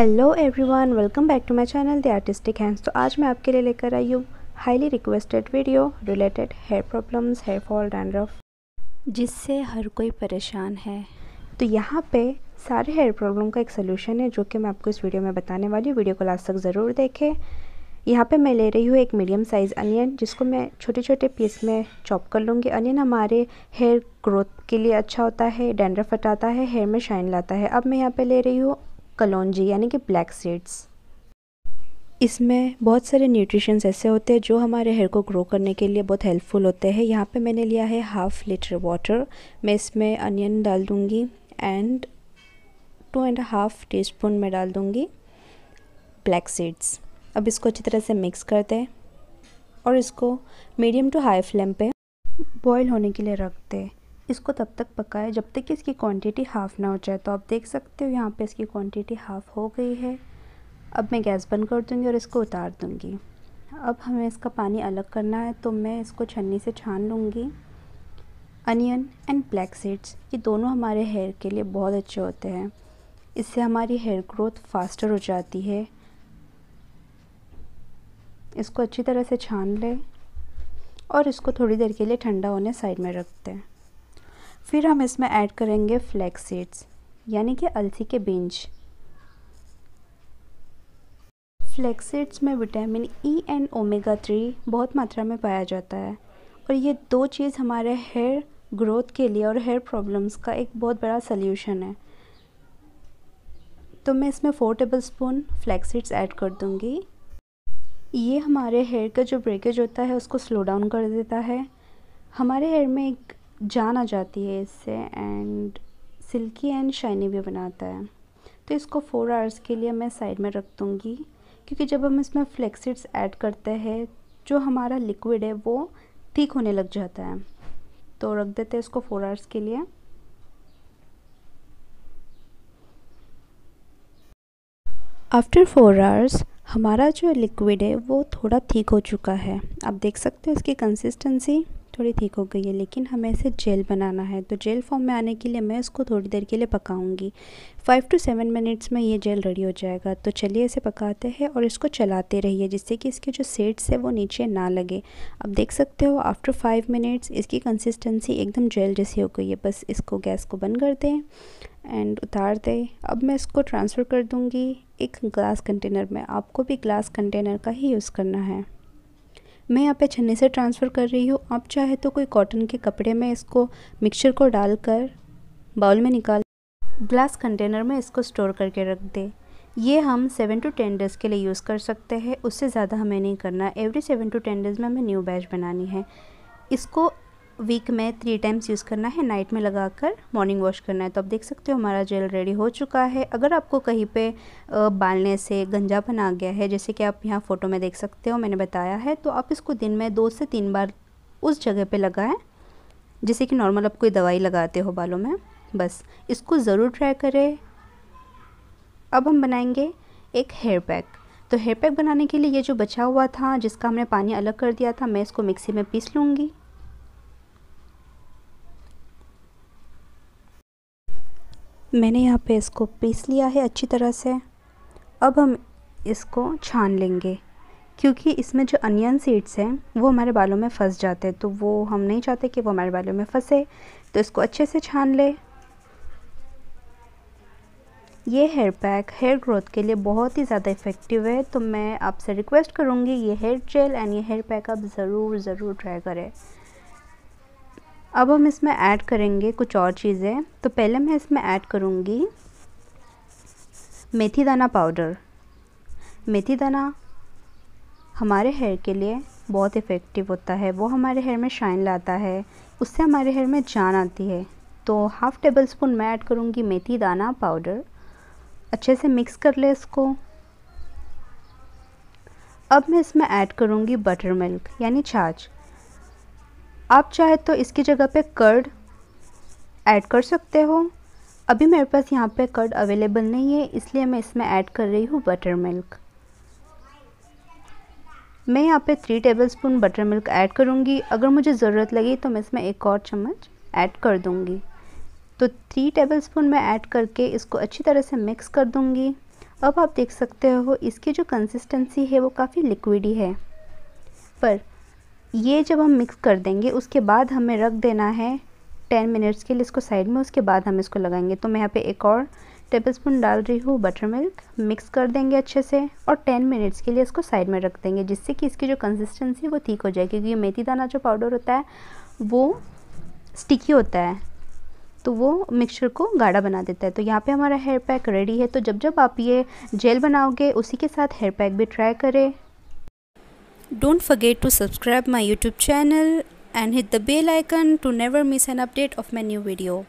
Hello everyone welcome back to my channel the artistic hands तो आज मैं आपके लिए लेकर आई हूँ highly requested video related hair problems hair fall rough जिससे हर कोई परेशान है तो यहाँ पे सारे हेयर प्रॉब्लम का एक सलूशन है जो कि मैं आपको इस वीडियो में बताने वाली हूँ वीडियो को लास्ट तक ज़रूर देखें यहाँ पर मैं ले रही हूँ एक मीडियम साइज़ अनियन जिसको मैं छोटे छोटे पीस में चॉप कर लूँगी अनियन हमारे हेयर ग्रोथ के लिए अच्छा होता है डैंड्रफ हटाता है हेयर में शाइन लाता है अब मैं यहाँ पे ले रही हूँ कलौजी यानी कि ब्लैक सीड्स इसमें बहुत सारे न्यूट्रिशंस ऐसे होते हैं जो हमारे हेयर को ग्रो करने के लिए बहुत हेल्पफुल होते हैं यहाँ पे मैंने लिया है हाफ़ लीटर वाटर मैं इसमें अनियन डाल दूँगी and two and half teaspoon में डाल दूँगी ब्लैक सीड्स अब इसको अच्छी तरह से मिक्स कर दें और इसको मीडियम टू हाई फ्लेम पे बॉईल होने के लिए रख दें इसको तब तक पकाएं जब तक कि इसकी क्वांटिटी हाफ़ ना हो जाए तो आप देख सकते हो यहाँ पे इसकी क्वांटिटी हाफ़ हो गई है अब मैं गैस बंद कर दूँगी और इसको उतार दूँगी अब हमें इसका पानी अलग करना है तो मैं इसको छन्नी से छान लूँगी अनियन एंड ब्लैक सीड्स ये दोनों हमारे हेयर के लिए बहुत अच्छे होते हैं इससे हमारी हेयर ग्रोथ फास्टर हो जाती है इसको अच्छी तरह से छान लें और इसको थोड़ी देर के लिए ठंडा होने साइड में रख दें फिर हम इसमें ऐड करेंगे फ्लैक्स सीड्स यानी कि अलसी के बीज फ्लैक्स सीड्स में vitamin E and omega three बहुत मात्रा में पाया जाता है और ये दो चीज़ हमारे हेयर ग्रोथ के लिए और हेयर प्रॉब्लम्स का एक बहुत बड़ा सल्यूशन है तो मैं इसमें four tablespoon flaxseeds add कर दूँगी ये हमारे हेयर का जो ब्रेकेज होता है उसको स्लो डाउन कर देता है हमारे हेयर में एक जान आ जाती है इससे एंड सिल्की एंड शाइनी भी बनाता है तो इसको फोर आवर्स के लिए मैं साइड में रख दूँगी क्योंकि जब हम इसमें फ्लेक्सिड्स ऐड करते हैं जो हमारा लिक्विड है वो ठीक होने लग जाता है तो रख देते हैं इसको फोर आवर्स के लिए आफ्टर फोर आवर्स हमारा जो लिक्विड है वो थोड़ा ठीक हो चुका है आप देख सकते हो इसकी कंसिस्टेंसी थोड़ी ठीक हो गई है लेकिन हमें इसे जेल बनाना है तो जेल फॉर्म में आने के लिए मैं इसको थोड़ी देर के लिए पकाऊंगी फ़ाइव टू सेवन मिनट्स में ये जेल रेडी हो जाएगा तो चलिए इसे पकाते हैं और इसको चलाते रहिए जिससे कि इसके जो सेट्स है वो नीचे ना लगे अब देख सकते हो आफ्टर फाइव मिनट्स इसकी कंसिस्टेंसी एकदम जेल जैसी हो गई है बस इसको गैस को बंद कर दें एंड उतार दें अब मैं इसको ट्रांसफ़र कर दूँगी एक ग्लास कंटेनर में आपको भी ग्लास कंटेनर का ही यूज़ करना है मैं यहाँ पे छन्नी से ट्रांसफ़र कर रही हूँ आप चाहे तो कोई कॉटन के कपड़े में इसको मिक्सचर को डालकर बाउल में निकाल ग्लास कंटेनर में इसको स्टोर करके रख दें ये हम सेवन टू टेन डेज़ के लिए यूज़ कर सकते हैं उससे ज़्यादा हमें नहीं करना every seven to ten days में हमें न्यू बैच बनानी है इसको वीक में थ्री टाइम्स यूज़ करना है नाइट में लगा कर मॉर्निंग वॉश करना है तो आप देख सकते हो हमारा जेल रेडी हो चुका है अगर आपको कहीं पे बालने से गंजापन आ गया है जैसे कि आप यहाँ फ़ोटो में देख सकते हो मैंने बताया है तो आप इसको दिन में दो से तीन बार उस जगह पर लगाएँ जैसे कि नॉर्मल आप कोई दवाई लगाते हो बालों में बस इसको ज़रूर ट्राई करें अब हम बनाएंगे एक हेयर पैक तो हेयर पैक बनाने के लिए ये जो बचा हुआ था जिसका हमने पानी अलग कर दिया था मैं इसको मिक्सी में पीस लूँगी मैंने यहाँ पे इसको पीस लिया है अच्छी तरह से अब हम इसको छान लेंगे क्योंकि इसमें जो अनियन सीड्स हैं वो हमारे बालों में फंस जाते हैं तो वो हम नहीं चाहते कि वो हमारे बालों में फंसे तो इसको अच्छे से छान ले ये हेयर पैक हेयर ग्रोथ के लिए बहुत ही ज़्यादा इफ़ेक्टिव है तो मैं आपसे रिक्वेस्ट करूँगी ये हेयर जेल एंड ये हेयर पैक आप ज़रूर ज़रूर ट्राई करें अब हम इसमें ऐड करेंगे कुछ और चीज़ें तो पहले मैं इसमें ऐड करूँगी मेथी दाना पाउडर मेथी दाना हमारे हेयर के लिए बहुत इफ़ेक्टिव होता है वो हमारे हेयर में शाइन लाता है उससे हमारे हेयर में जान आती है तो हाफ़ टेबल स्पून मैं ऐड करूँगी मेथी दाना पाउडर अच्छे से मिक्स कर ले इसको अब मैं इसमें ऐड करूँगी बटर मिल्क यानी छाछ आप चाहे तो इसकी जगह पे कर्ड ऐड कर सकते हो अभी मेरे पास यहाँ पे कर्ड अवेलेबल नहीं है इसलिए मैं इसमें ऐड कर रही हूँ बटर मिल्क मैं यहाँ पे three tablespoon buttermilk add करूँगी अगर मुझे ज़रूरत लगी तो मैं इसमें एक और चम्मच ऐड कर दूँगी तो थ्री टेबल स्पून मैं ऐड करके इसको अच्छी तरह से मिक्स कर दूँगी अब आप देख सकते हो इसकी जो कंसिस्टेंसी है वो काफ़ी लिक्विडी है पर ये जब हम मिक्स कर देंगे उसके बाद हमें रख देना है टेन मिनट्स के लिए इसको साइड में उसके बाद हम इसको लगाएंगे तो मैं यहाँ पे एक और टेबल स्पून डाल रही हूँ बटर मिल्क मिक्स कर देंगे अच्छे से और टेन मिनट्स के लिए इसको साइड में रख देंगे जिससे कि इसकी जो कंसिस्टेंसी वो ठीक हो जाए क्योंकि ये मेथी दाना जो पाउडर होता है वो स्टिकी होता है तो वो मिक्सचर को गाढ़ा बना देता है तो यहाँ पे हमारा हेयर पैक रेडी है तो जब जब आप ये जेल बनाओगे उसी के साथ हेयर पैक भी ट्राई करें Don't forget to subscribe my YouTube channel and hit the bell icon to never miss an update of my new video.